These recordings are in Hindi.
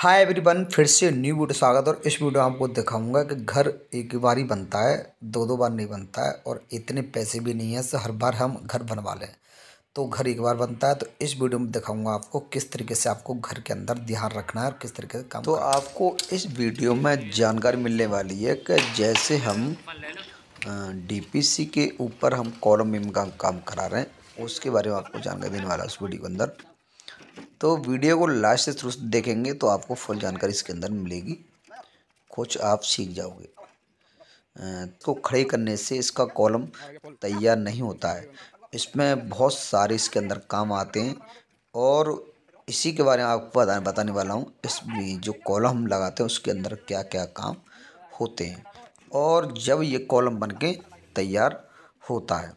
हाय एवरीवन फिर से न्यू वीडियो स्वागत और इस वीडियो में आपको दिखाऊंगा कि घर एक बार ही बनता है दो दो बार नहीं बनता है और इतने पैसे भी नहीं है सो हर बार हम घर बनवा लें तो घर एक बार बनता है तो इस वीडियो में दिखाऊंगा आपको किस तरीके से आपको घर के अंदर ध्यान रखना है और किस तरीके से काम तो आपको इस वीडियो में जानकारी मिलने वाली है कि जैसे हम डी के ऊपर हम कॉलम का काम करा रहे हैं उसके बारे में आपको जानकारी देने वाला है उस वीडियो के अंदर तो वीडियो को लास्ट से थ्रू देखेंगे तो आपको फुल जानकारी इसके अंदर मिलेगी कुछ आप सीख जाओगे तो खड़े करने से इसका कॉलम तैयार नहीं होता है इसमें बहुत सारे इसके अंदर काम आते हैं और इसी के बारे में आपको बताने वाला हूँ इसमें जो कॉलम हम लगाते हैं उसके अंदर क्या क्या काम होते हैं और जब ये कॉलम बन के तैयार होता है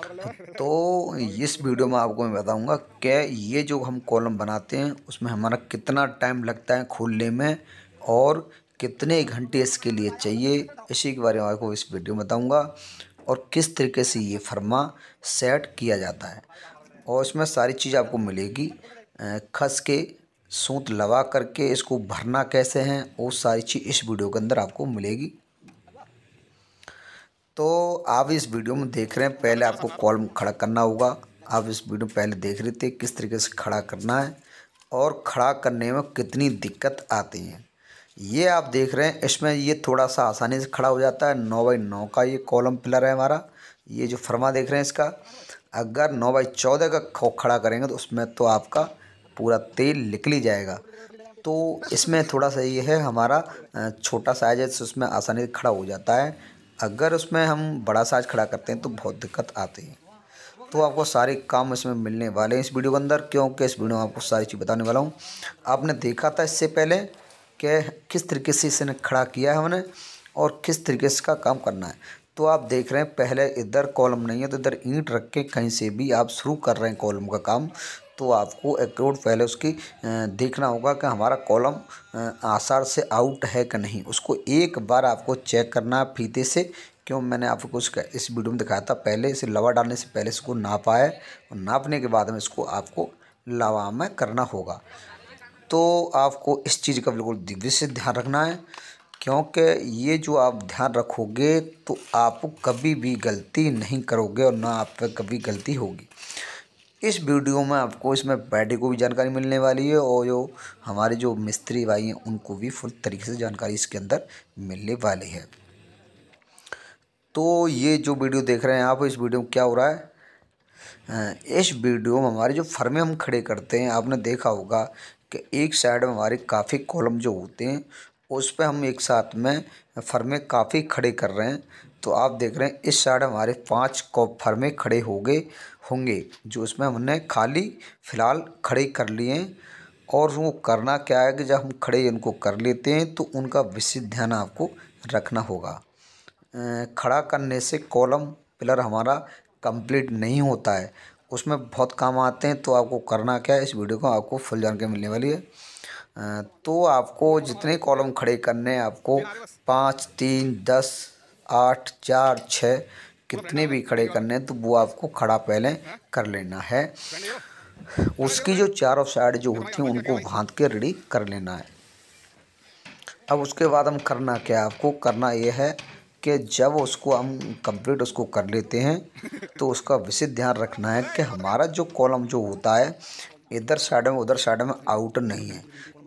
तो इस वीडियो में आपको मैं बताऊंगा कि ये जो हम कॉलम बनाते हैं उसमें हमारा कितना टाइम लगता है खोलने में और कितने घंटे इसके लिए चाहिए इसी के बारे में आपको इस वीडियो में बताऊँगा और किस तरीके से ये फर्मा सेट किया जाता है और इसमें सारी चीज़ आपको मिलेगी खस के सूत लगा करके इसको भरना कैसे हैं वो सारी चीज़ इस वीडियो के अंदर आपको मिलेगी तो आप इस वीडियो में देख रहे हैं पहले आपको कॉलम खड़ा करना होगा आप इस वीडियो पहले देख रहे थे किस तरीके से खड़ा करना है और खड़ा करने में कितनी दिक्कत आती है ये आप देख रहे हैं इसमें ये थोड़ा सा आसानी से खड़ा हो जाता है नौ बाई नौ का ये कॉलम पिलर है हमारा ये जो फर्मा देख रहे हैं इसका अगर नौ बाई चौदह का खड़ा करेंगे तो उसमें तो आपका पूरा तेल निकल ही जाएगा तो इसमें थोड़ा सा ये है हमारा छोटा साइज है उसमें तो आसानी से खड़ा हो जाता है अगर उसमें हम बड़ा साइज खड़ा करते हैं तो बहुत दिक्कत आती है तो आपको सारे काम इसमें मिलने वाले हैं इस वीडियो के अंदर क्योंकि इस वीडियो में आपको सारी चीज़ बताने वाला हूँ आपने देखा था इससे पहले कि किस तरीके से इसने खड़ा किया है हमने और किस तरीके से इसका काम करना है तो आप देख रहे हैं पहले इधर कॉलम नहीं है तो इधर ईंट रख के कहीं से भी आप शुरू कर रहे हैं कॉलम का काम तो आपको एक्रोड पहले उसकी देखना होगा कि हमारा कॉलम आसार से आउट है कि नहीं उसको एक बार आपको चेक करना है फीते से क्यों मैंने आपको उसका इस वीडियो में दिखाया था पहले इसे लवा डालने से पहले इसको नापा है और नापने के बाद में इसको आपको लवा में करना होगा तो आपको इस चीज़ का बिल्कुल विशेष ध्यान रखना है क्योंकि ये जो आप ध्यान रखोगे तो आप कभी भी गलती नहीं करोगे और ना आप पर कभी गलती होगी इस वीडियो में आपको इसमें बैटरी को भी जानकारी मिलने वाली है और जो हमारे जो मिस्त्री भाई हैं उनको भी फुल तरीके से जानकारी इसके अंदर मिलने वाली है तो ये जो वीडियो देख रहे हैं आप इस वीडियो में क्या हो रहा है इस वीडियो में हमारे जो फर्में हम खड़े करते हैं आपने देखा होगा कि एक साइड में हमारे काफ़ी कॉलम जो होते हैं उस पर हम एक साथ में फर्में काफ़ी खड़े कर रहे हैं तो आप देख रहे हैं इस साइड हमारे पाँच फर्में खड़े हो गए होंगे जो इसमें हमने खाली फ़िलहाल खड़े कर लिए हैं और वो करना क्या है कि जब हम खड़े इनको कर लेते हैं तो उनका विशेष ध्यान आपको रखना होगा खड़ा करने से कॉलम पिलर हमारा कंप्लीट नहीं होता है उसमें बहुत काम आते हैं तो आपको करना क्या है इस वीडियो को आपको फुल जानकारी मिलने वाली है तो आपको जितने कॉलम खड़े करने हैं आपको पाँच तीन दस आठ चार छः कितने भी खड़े करने तो वो आपको खड़ा पहले कर लेना है उसकी जो चारों साइड जो होती है उनको भांत के रेडी कर लेना है अब उसके बाद हम करना क्या आपको करना यह है कि जब उसको हम कंप्लीट उसको कर लेते हैं तो उसका विशेष ध्यान रखना है कि हमारा जो कॉलम जो होता है इधर साइड में उधर साइड में आउट नहीं है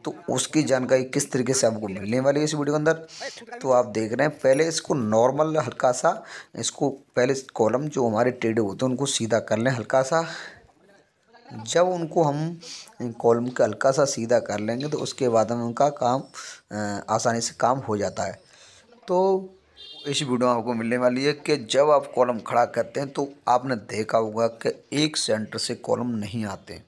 तो उसकी जानकारी किस तरीके से आपको मिलने वाली है इस वीडियो के अंदर तो आप देख रहे हैं पहले इसको नॉर्मल हल्का सा इसको पहले कॉलम जो हमारे टेढ़े होते हैं उनको सीधा कर लें हल्का सा जब उनको हम कॉलम का हल्का सा सीधा कर लेंगे तो उसके बाद में उनका काम आसानी से काम हो जाता है तो इस वीडियो में आपको मिलने वाली है कि जब आप कॉलम खड़ा करते हैं तो आपने देखा होगा कि एक सेंटर से कॉलम नहीं आते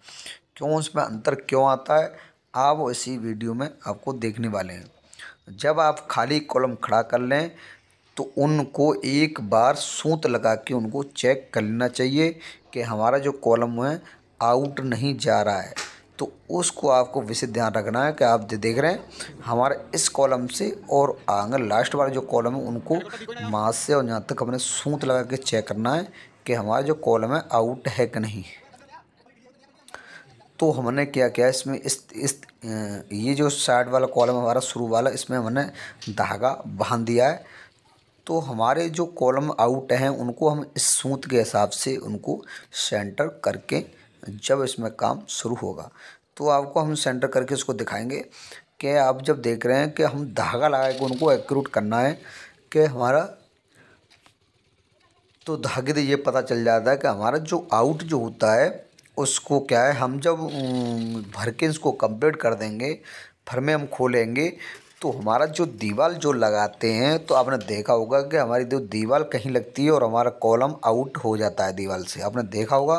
क्यों उसमें अंतर क्यों आता है आप इसी वीडियो में आपको देखने वाले हैं जब आप खाली कॉलम खड़ा कर लें तो उनको एक बार सूत लगा के उनको चेक कर लेना चाहिए कि हमारा जो कॉलम है आउट नहीं जा रहा है तो उसको आपको विशेष ध्यान रखना है कि आप जो देख रहे हैं हमारे इस कॉलम से और आगे लास्ट वाले जो कॉलम है उनको मास से और यहाँ तक हमने सूत लगा के चेक करना है कि हमारा जो कॉलम है आउट है कि नहीं तो हमने क्या किया इसमें इस इस ये जो साइड वाला कॉलम हमारा शुरू वाला इसमें हमने धागा बांध दिया है तो हमारे जो कॉलम आउट हैं उनको हम इस सूत के हिसाब से उनको सेंटर करके जब इसमें काम शुरू होगा तो आपको हम सेंटर करके इसको दिखाएंगे कि आप जब देख रहे हैं कि हम धागा लगा के उनको एक्रूट करना है कि हमारा तो धागे से ये पता चल जाता है कि हमारा जो आउट जो होता है उसको क्या है हम जब भर के इसको कंप्लीट कर देंगे भर में हम खोलेंगे तो हमारा जो दीवाल जो लगाते हैं तो आपने देखा होगा कि हमारी जो दीवाल कहीं लगती है और हमारा कॉलम आउट हो जाता है दीवाल से आपने देखा होगा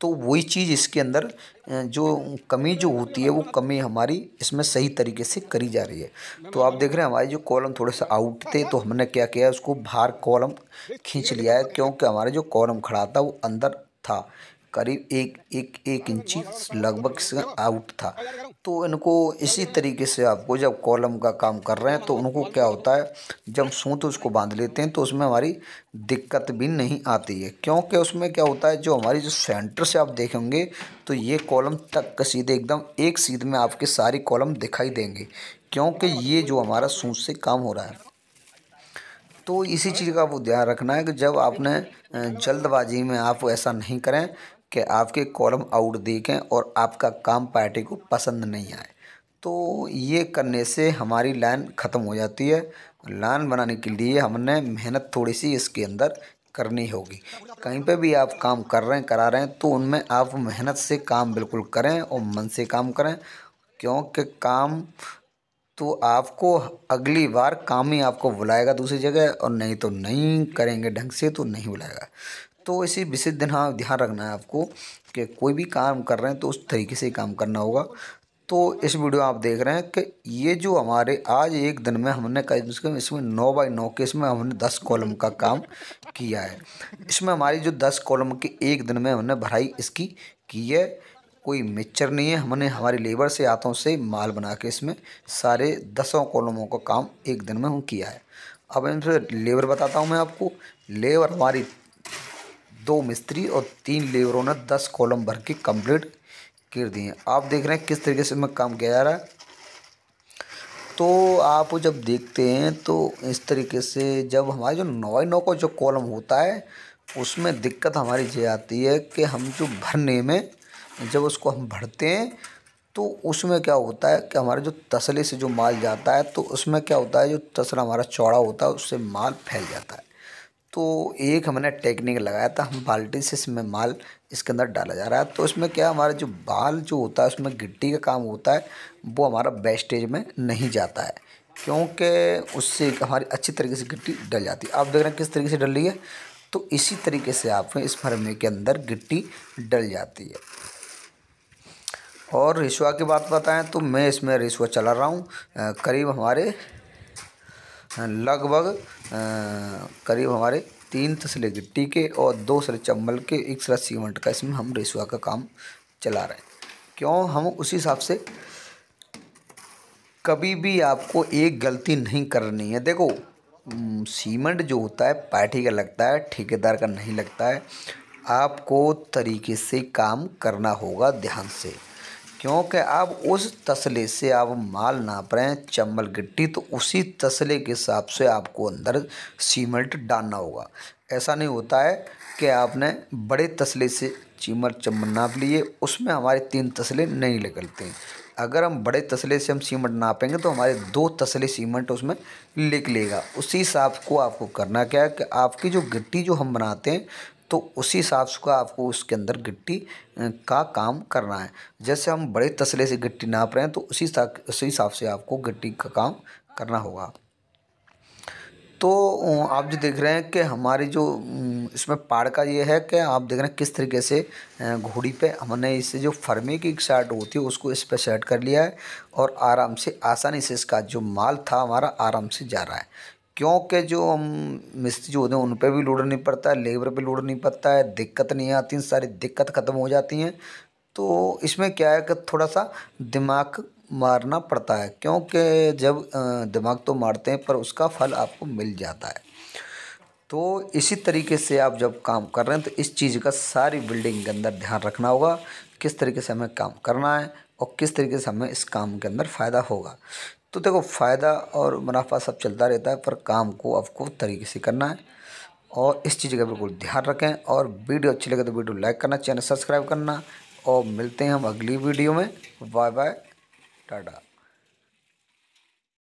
तो वही चीज़ इसके अंदर जो कमी जो होती है वो कमी हमारी इसमें सही तरीके से करी जा रही है तो आप देख रहे हैं हमारे जो कॉलम थोड़े से आउट थे तो हमने क्या किया उसको बाहर कॉलम खींच लिया है क्योंकि हमारा जो कॉलम खड़ा था वो अंदर था करीब एक एक एक इंची लगभग आउट था तो इनको इसी तरीके से आपको जब कॉलम का काम कर रहे हैं तो उनको क्या होता है जब सूत तो उसको बांध लेते हैं तो उसमें हमारी दिक्कत भी नहीं आती है क्योंकि उसमें क्या होता है जो हमारी जो सेंटर से आप देखेंगे तो ये कॉलम तक सीधे एकदम एक सीध में आपके सारी कॉलम दिखाई देंगे क्योंकि ये जो हमारा सूत से काम हो रहा है तो इसी चीज़ का आपको ध्यान रखना है कि जब आपने जल्दबाजी में आप ऐसा नहीं करें कि आपके कॉलम आउट देखें और आपका काम पार्टी को पसंद नहीं आए तो ये करने से हमारी लाइन ख़त्म हो जाती है लाइन बनाने के लिए हमने मेहनत थोड़ी सी इसके अंदर करनी होगी कहीं पे भी आप काम कर रहे हैं करा रहे हैं तो उनमें आप मेहनत से काम बिल्कुल करें और मन से काम करें क्योंकि काम तो आपको अगली बार काम ही आपको बुलाएगा दूसरी जगह और नहीं तो नहीं करेंगे ढंग से तो नहीं बुलाएगा तो इसे विशेष दिन हाँ ध्यान रखना है आपको कि कोई भी काम कर रहे हैं तो उस तरीके से काम करना होगा तो इस वीडियो आप देख रहे हैं कि ये जो हमारे आज एक दिन में हमने कम से कम इसमें नौ बाई नौ के इसमें हमने दस कॉलम का काम किया है इसमें हमारी जो दस कॉलम की एक दिन में हमने भराई इसकी की है कोई मिक्सर नहीं है हमने हमारे लेबर से हाथों से माल बना के इसमें सारे दसों कॉलमों का काम एक दिन में हम किया है अब इनसे लेबर बताता हूँ मैं आपको लेबर हमारी दो मिस्त्री और तीन लेबरों ने दस कॉलम भर के कंप्लीट कर दिए आप देख रहे हैं किस तरीके से इसमें काम किया जा रहा है तो आप जब देखते हैं तो इस तरीके से जब हमारे जो नौ नौ का जो कॉलम होता है उसमें दिक्कत हमारी ये आती है कि हम जो भरने में जब उसको हम भरते हैं तो उसमें क्या होता है कि हमारे जो तसले से जो माल जाता है तो उसमें क्या होता है जो तसला हमारा चौड़ा होता है उससे माल फैल जाता है तो एक हमने टेक्निक लगाया था हम बाल्टी से इसमें माल इसके अंदर डाला जा रहा है तो इसमें क्या हमारा जो बाल जो होता है उसमें गिट्टी का काम होता है वो हमारा बेस्टेज में नहीं जाता है क्योंकि उससे हमारी अच्छी तरीके से गिट्टी डल जाती है आप देख रहे हैं किस तरीके से डल रही है तो इसी तरीके से आप इस फर्मे के अंदर गिट्टी डल जाती है और रिश्वा की बात बताएं तो मैं इसमें रिश्वा चला रहा हूँ करीब हमारे लगभग करीब हमारे तीन तसले गिट्टी के और दो सले चम्बल के एक सला सीमेंट का इसमें हम रेसुआ का काम चला रहे हैं क्यों हम उस हिसाब से कभी भी आपको एक गलती नहीं करनी है देखो सीमेंट जो होता है पार्टी का लगता है ठेकेदार का नहीं लगता है आपको तरीके से काम करना होगा ध्यान से क्योंकि आप उस तसले से आप माल नाप रहे हैं चम्बल गिट्टी तो उसी तसले के हिसाब से आपको अंदर सीमेंट डालना होगा ऐसा नहीं होता है कि आपने बड़े तसले से चीमर चम्बल नाप लिए उसमें हमारे तीन तसले नहीं निकलते अगर हम बड़े तसले से हम सीमेंट नापेंगे तो हमारे दो तसले सीमेंट उसमें निकलेगा उसी हिसाब को आपको करना क्या है कि आपकी जो गिट्टी जो हम बनाते हैं तो उसी हिसाब से आपको उसके अंदर गिट्टी का काम करना है जैसे हम बड़े तसले से गिट्टी नाप रहे हैं तो उसी उसी हिसाब से आपको गिट्टी का काम करना होगा तो आप जो देख रहे हैं कि हमारी जो इसमें पाड़ का ये है कि आप देख रहे हैं किस तरीके से घोड़ी पे हमने इसे जो फर्मे की शर्ट होती है उसको इस पर सेट कर लिया है और आराम से आसानी से इसका जो माल था हमारा आराम से जा रहा है क्योंकि जो हम मिस्त्री जो होते हैं उन पर भी लोड नहीं पड़ता है लेबर पे लोड नहीं पड़ता है दिक्कत नहीं आती सारी दिक्कत ख़त्म हो जाती हैं तो इसमें क्या है कि थोड़ा सा दिमाग मारना पड़ता है क्योंकि जब दिमाग तो मारते हैं पर उसका फल आपको मिल जाता है तो इसी तरीके से आप जब काम कर रहे हैं तो इस चीज़ का सारी बिल्डिंग के अंदर ध्यान रखना होगा किस तरीके से हमें काम करना है और किस तरीके से हमें इस काम के अंदर फ़ायदा होगा तो देखो फ़ायदा और मुनाफा सब चलता रहता है पर काम को आपको तरीके से करना है और इस चीज़ का बिल्कुल ध्यान रखें और वीडियो अच्छी लगे तो वीडियो लाइक करना चैनल सब्सक्राइब करना और मिलते हैं हम अगली वीडियो में बाय बाय टाटा